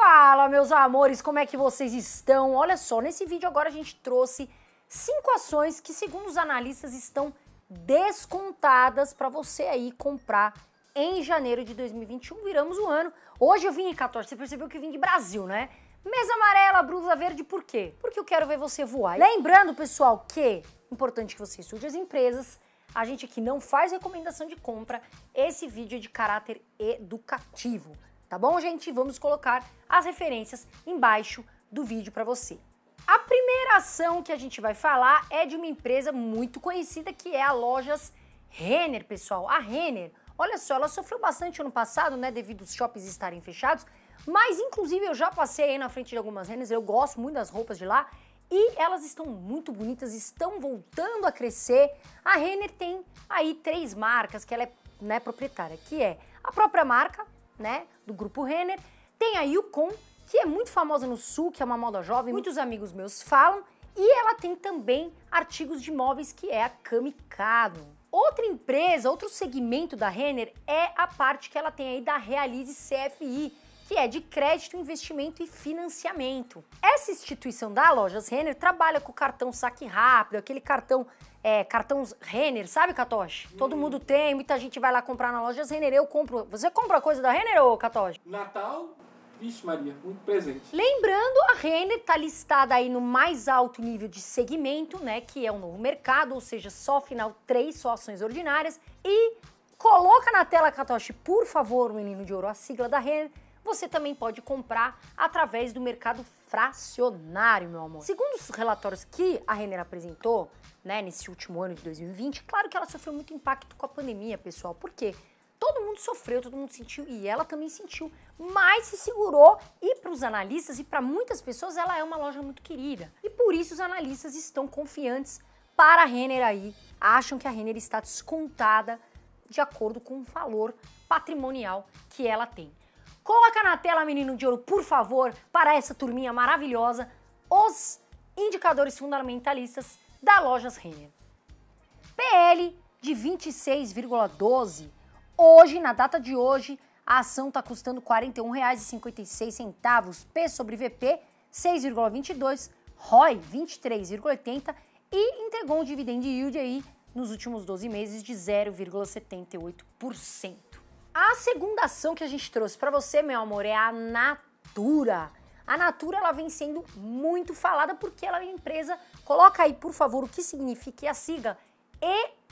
Fala, meus amores, como é que vocês estão? Olha só, nesse vídeo agora a gente trouxe cinco ações que, segundo os analistas, estão descontadas para você aí comprar em janeiro de 2021. Viramos o ano. Hoje eu vim em 14, você percebeu que eu vim de Brasil, né? Mesa amarela, blusa verde, por quê? Porque eu quero ver você voar. Lembrando, pessoal, que é importante que você estude as empresas. A gente aqui não faz recomendação de compra. Esse vídeo é de caráter educativo. Tá bom, gente? Vamos colocar as referências embaixo do vídeo para você. A primeira ação que a gente vai falar é de uma empresa muito conhecida que é a Lojas Renner, pessoal. A Renner, olha só, ela sofreu bastante ano passado, né, devido aos shoppings estarem fechados, mas inclusive eu já passei aí na frente de algumas Renners, eu gosto muito das roupas de lá e elas estão muito bonitas, estão voltando a crescer. A Renner tem aí três marcas que ela é né, proprietária, que é a própria marca, né, do grupo Renner. Tem a Yukon, que é muito famosa no sul, que é uma moda jovem, muitos amigos meus falam. E ela tem também artigos de móveis, que é a Kamikado. Outra empresa, outro segmento da Renner é a parte que ela tem aí da Realize CFI, que é de crédito, investimento e financiamento. Essa instituição da Lojas Renner trabalha com cartão saque rápido, aquele cartão é, cartões Renner, sabe, Katoshi? Todo hum. mundo tem, muita gente vai lá comprar na Lojas Renner, eu compro. Você compra coisa da Renner ou Katoshi? Natal, Vixe, Maria, muito presente. Lembrando, a Renner está listada aí no mais alto nível de segmento, né? Que é o novo mercado, ou seja, só final 3, só ações ordinárias. E coloca na tela, Katoshi, por favor, menino de ouro, a sigla da Renner você também pode comprar através do mercado fracionário, meu amor. Segundo os relatórios que a Renner apresentou, né, nesse último ano de 2020, claro que ela sofreu muito impacto com a pandemia, pessoal. Por quê? Todo mundo sofreu, todo mundo sentiu e ela também sentiu, mas se segurou e para os analistas e para muitas pessoas ela é uma loja muito querida. E por isso os analistas estão confiantes para a Renner aí, acham que a Renner está descontada de acordo com o valor patrimonial que ela tem. Coloca na tela, menino de ouro, por favor, para essa turminha maravilhosa, os indicadores fundamentalistas da Lojas Renner. PL de 26,12. Hoje, na data de hoje, a ação está custando R$ 41,56, P sobre VP 6,22, ROI 23,80 e entregou um dividend yield aí nos últimos 12 meses de 0,78%. A segunda ação que a gente trouxe para você, meu amor, é a Natura. A Natura ela vem sendo muito falada porque ela é uma empresa. Coloca aí, por favor, o que significa e a siga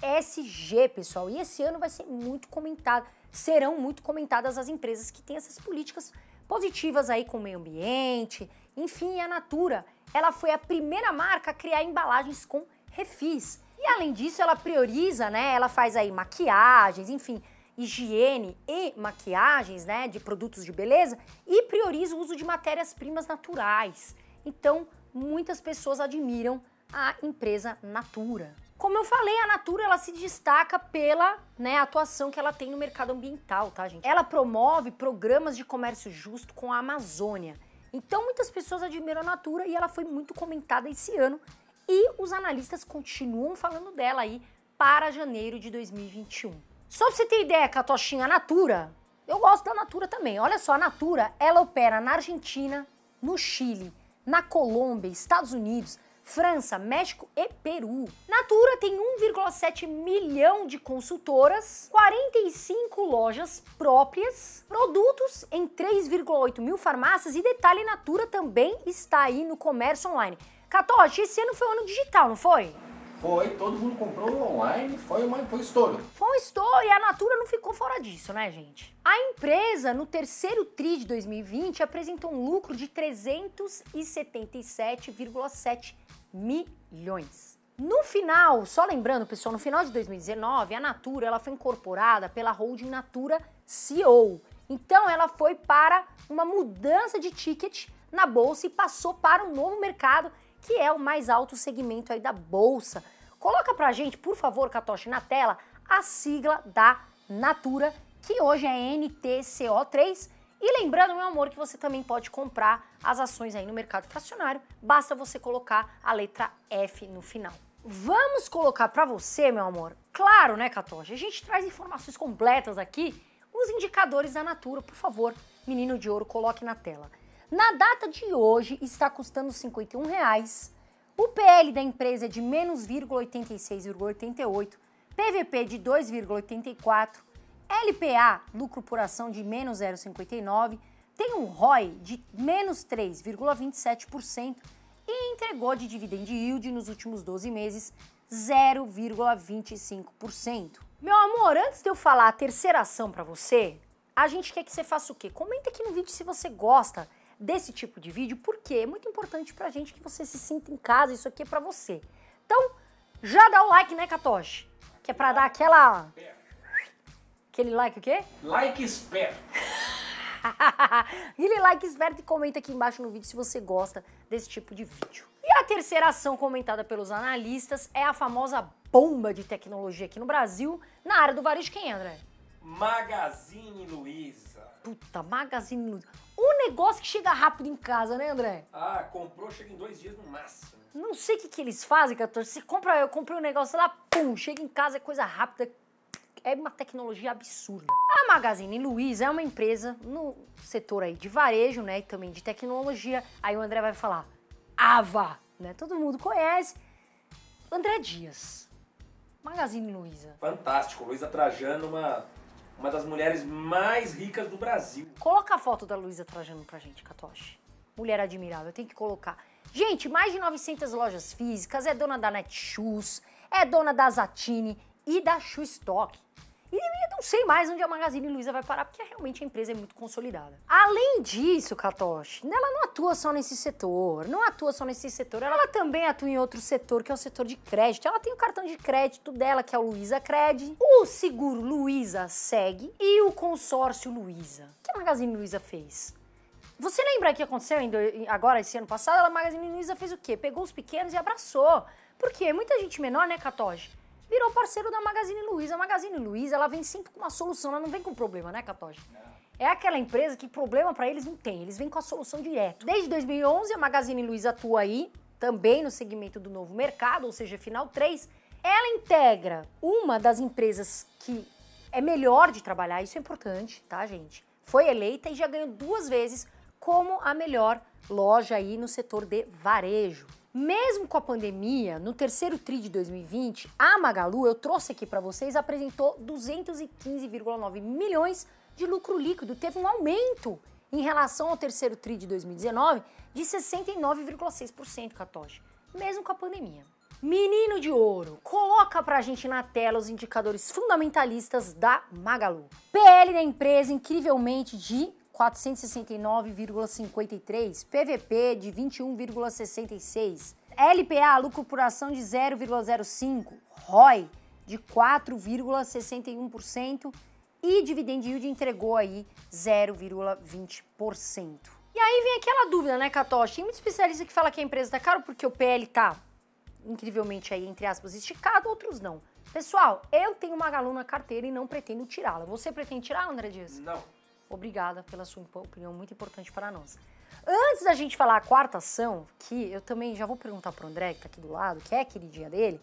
ESG, pessoal. E esse ano vai ser muito comentado, serão muito comentadas as empresas que têm essas políticas positivas aí com o meio ambiente, enfim, a Natura. Ela foi a primeira marca a criar embalagens com refis. E além disso, ela prioriza, né? Ela faz aí maquiagens, enfim, higiene e maquiagens, né, de produtos de beleza, e prioriza o uso de matérias-primas naturais. Então, muitas pessoas admiram a empresa Natura. Como eu falei, a Natura ela se destaca pela né, atuação que ela tem no mercado ambiental, tá, gente? Ela promove programas de comércio justo com a Amazônia. Então, muitas pessoas admiram a Natura e ela foi muito comentada esse ano. E os analistas continuam falando dela aí para janeiro de 2021. Só pra você ter ideia, Catochinha, a Natura, eu gosto da Natura também. Olha só, a Natura, ela opera na Argentina, no Chile, na Colômbia, Estados Unidos, França, México e Peru. Natura tem 1,7 milhão de consultoras, 45 lojas próprias, produtos em 3,8 mil farmácias e detalhe, Natura também está aí no comércio online. Catoche, esse ano foi o ano digital, não foi? foi todo mundo comprou online, foi, uma, foi um estouro. Foi um estouro e a Natura não ficou fora disso, né, gente? A empresa, no terceiro TRI de 2020, apresentou um lucro de 377,7 milhões. No final, só lembrando, pessoal, no final de 2019, a Natura ela foi incorporada pela holding Natura CEO. Então, ela foi para uma mudança de ticket na bolsa e passou para um novo mercado, que é o mais alto segmento aí da bolsa, Coloca pra gente, por favor, Katoshi, na tela a sigla da Natura, que hoje é NTCO3. E lembrando, meu amor, que você também pode comprar as ações aí no mercado fracionário, basta você colocar a letra F no final. Vamos colocar para você, meu amor, claro, né, Katoshi? A gente traz informações completas aqui, os indicadores da Natura, por favor, menino de ouro, coloque na tela. Na data de hoje está custando R$ 51,00 o PL da empresa é de menos 0,86,88, PVP é de 2,84, LPA, lucro por ação de menos 0,59, tem um ROI de menos 3,27% e entregou de dividend yield nos últimos 12 meses 0,25%. Meu amor, antes de eu falar a terceira ação para você, a gente quer que você faça o quê? Comenta aqui no vídeo se você gosta desse tipo de vídeo, porque é muito importante pra gente que você se sinta em casa, isso aqui é pra você. Então, já dá o like, né, Katoshi? Que é pra dar aquela... Aquele like o quê? Like esperto. Aquele like esperto e comenta aqui embaixo no vídeo se você gosta desse tipo de vídeo. E a terceira ação comentada pelos analistas é a famosa bomba de tecnologia aqui no Brasil, na área do varejo, quem é, André? Magazine Luiza. Puta, Magazine Luiza negócio que chega rápido em casa, né, André? Ah, comprou, chega em dois dias no máximo. Não sei o que, que eles fazem, 14. Você compra, eu comprei um negócio lá, pum, chega em casa, é coisa rápida. É uma tecnologia absurda. A Magazine Luiza é uma empresa no setor aí de varejo, né, e também de tecnologia. Aí o André vai falar, Ava, né, todo mundo conhece. André Dias, Magazine Luiza. Fantástico, Luiza Trajano, uma uma das mulheres mais ricas do Brasil. Coloca a foto da Luísa Trajano pra gente, Katoshi. Mulher admirável, tem que colocar. Gente, mais de 900 lojas físicas, é dona da Netshoes, é dona da Zatini e da Shoe Stock. E não sei mais onde a Magazine Luiza vai parar, porque realmente a empresa é muito consolidada. Além disso, Katoshi, ela não atua só nesse setor, não atua só nesse setor, ela também atua em outro setor, que é o setor de crédito. Ela tem o cartão de crédito dela, que é o Luiza Cred, o seguro Luiza Segue e o consórcio Luiza. O que a Magazine Luiza fez? Você lembra o que aconteceu agora, esse ano passado? A Magazine Luiza fez o quê? Pegou os pequenos e abraçou. Por quê? Muita gente menor, né, Catoge? virou parceiro da Magazine Luiza. A Magazine Luiza, ela vem sempre com uma solução, ela não vem com problema, né, Catoche? É aquela empresa que problema para eles não tem, eles vêm com a solução direto. Desde 2011, a Magazine Luiza atua aí, também no segmento do novo mercado, ou seja, Final 3. Ela integra uma das empresas que é melhor de trabalhar, isso é importante, tá, gente? Foi eleita e já ganhou duas vezes como a melhor loja aí no setor de varejo. Mesmo com a pandemia, no terceiro TRI de 2020, a Magalu, eu trouxe aqui para vocês, apresentou 215,9 milhões de lucro líquido. Teve um aumento em relação ao terceiro TRI de 2019 de 69,6%, Catoche, mesmo com a pandemia. Menino de ouro, coloca pra gente na tela os indicadores fundamentalistas da Magalu. PL da empresa incrivelmente de 469,53, PVP de 21,66, LPA, lucro por ação de 0,05, ROI de 4,61% e dividend yield entregou aí 0,20%. E aí vem aquela dúvida, né, Katoshi? Tem muito especialista que fala que a empresa tá cara porque o PL tá incrivelmente aí, entre aspas, esticado, outros não. Pessoal, eu tenho uma galo na carteira e não pretendo tirá-la. Você pretende tirar André Dias? Não. Obrigada pela sua opinião, muito importante para nós. Antes da gente falar a quarta ação, que eu também já vou perguntar para o André, que está aqui do lado, que é queridinha dele,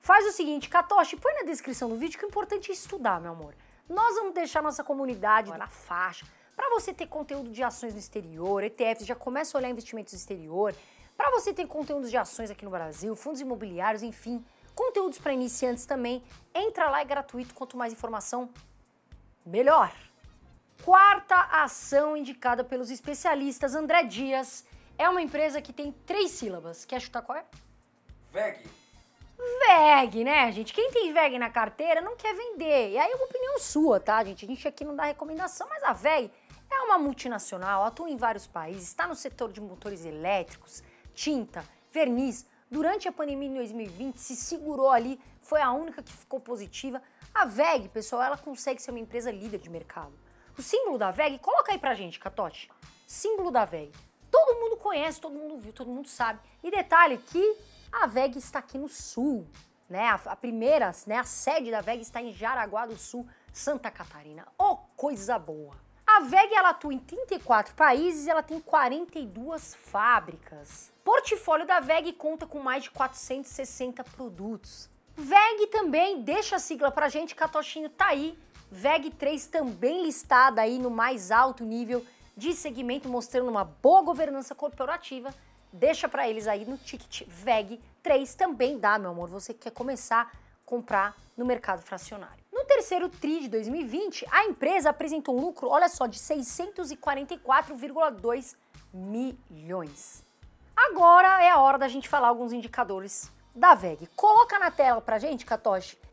faz o seguinte, Katoshi, põe na descrição do vídeo que o importante é estudar, meu amor. Nós vamos deixar nossa comunidade na faixa, para você ter conteúdo de ações no exterior, ETFs, já começa a olhar investimentos no exterior, para você ter conteúdos de ações aqui no Brasil, fundos imobiliários, enfim, conteúdos para iniciantes também. Entra lá, é gratuito, quanto mais informação, melhor quarta ação indicada pelos especialistas André Dias é uma empresa que tem três sílabas. Quer chutar qual é? VEG. VEG, né, gente? Quem tem VEG na carteira não quer vender. E aí é uma opinião sua, tá, gente? A gente aqui não dá recomendação, mas a VEG é uma multinacional, atua em vários países, está no setor de motores elétricos, tinta, verniz. Durante a pandemia de 2020, se segurou ali, foi a única que ficou positiva. A VEG, pessoal, ela consegue ser uma empresa líder de mercado o símbolo da VEG, coloca aí pra gente, Catote. Símbolo da VEG. Todo mundo conhece, todo mundo viu, todo mundo sabe. E detalhe que a VEG está aqui no sul, né? A, a primeira, né, a sede da VEG está em Jaraguá do Sul, Santa Catarina. Oh, coisa boa. A VEG ela atua em 34 países e ela tem 42 fábricas. Portfólio da VEG conta com mais de 460 produtos. VEG também, deixa a sigla pra gente, Catochinho tá aí VEG3 também listada aí no mais alto nível de segmento, mostrando uma boa governança corporativa. Deixa para eles aí no ticket VEG3 também dá, meu amor, você quer começar a comprar no mercado fracionário. No terceiro TRI de 2020, a empresa apresentou um lucro, olha só, de 644,2 milhões. Agora é a hora da gente falar alguns indicadores da VEG. Coloca na tela pra gente, Katoshi,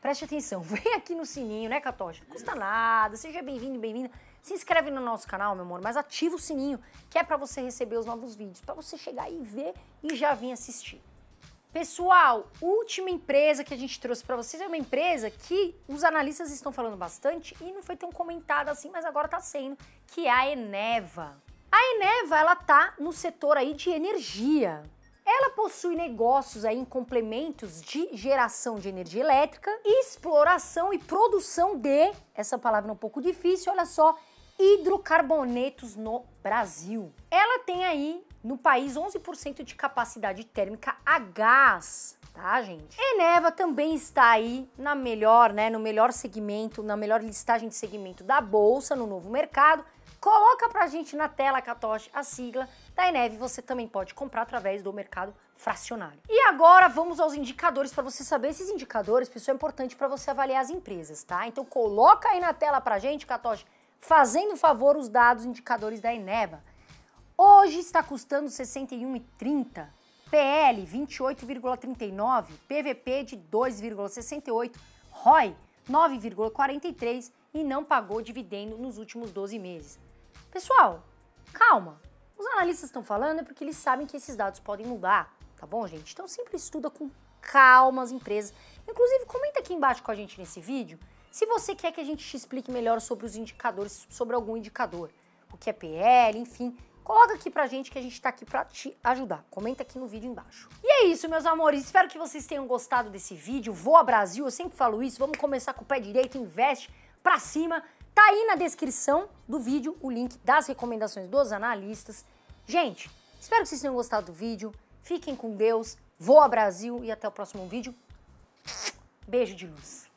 preste atenção, vem aqui no sininho, né, Catoja? Não custa nada, seja bem-vindo, bem-vinda. Se inscreve no nosso canal, meu amor, mas ativa o sininho, que é para você receber os novos vídeos, para você chegar e ver e já vir assistir. Pessoal, última empresa que a gente trouxe para vocês é uma empresa que os analistas estão falando bastante e não foi tão comentada assim, mas agora está sendo, que é a Eneva. A Eneva, ela tá no setor aí de energia. Ela possui negócios aí em complementos de geração de energia elétrica, exploração e produção de, essa palavra é um pouco difícil, olha só, hidrocarbonetos no Brasil. Ela tem aí no país 11% de capacidade térmica a gás, tá, gente? Eneva também está aí na melhor, né, no melhor segmento, na melhor listagem de segmento da bolsa no novo mercado Coloca pra gente na tela, Katoshi, a sigla da Eneve. Você também pode comprar através do mercado fracionário. E agora vamos aos indicadores para você saber esses indicadores, pessoal, é importante para você avaliar as empresas, tá? Então coloca aí na tela pra gente, Katoshi, fazendo favor os dados indicadores da Eneva. Hoje está custando 61,30, PL 28,39, PVP de 2,68, ROI 9,43 e não pagou dividendo nos últimos 12 meses. Pessoal, calma. Os analistas estão falando é porque eles sabem que esses dados podem mudar, tá bom, gente? Então sempre estuda com calma as empresas. Inclusive, comenta aqui embaixo com a gente nesse vídeo se você quer que a gente te explique melhor sobre os indicadores, sobre algum indicador, o que é PL, enfim. Coloca aqui pra gente que a gente tá aqui pra te ajudar. Comenta aqui no vídeo embaixo. E é isso, meus amores. Espero que vocês tenham gostado desse vídeo. Voa Brasil, eu sempre falo isso. Vamos começar com o pé direito, investe pra cima. Tá aí na descrição do vídeo o link das recomendações dos analistas. Gente, espero que vocês tenham gostado do vídeo. Fiquem com Deus. Vou ao Brasil e até o próximo vídeo. Beijo de luz.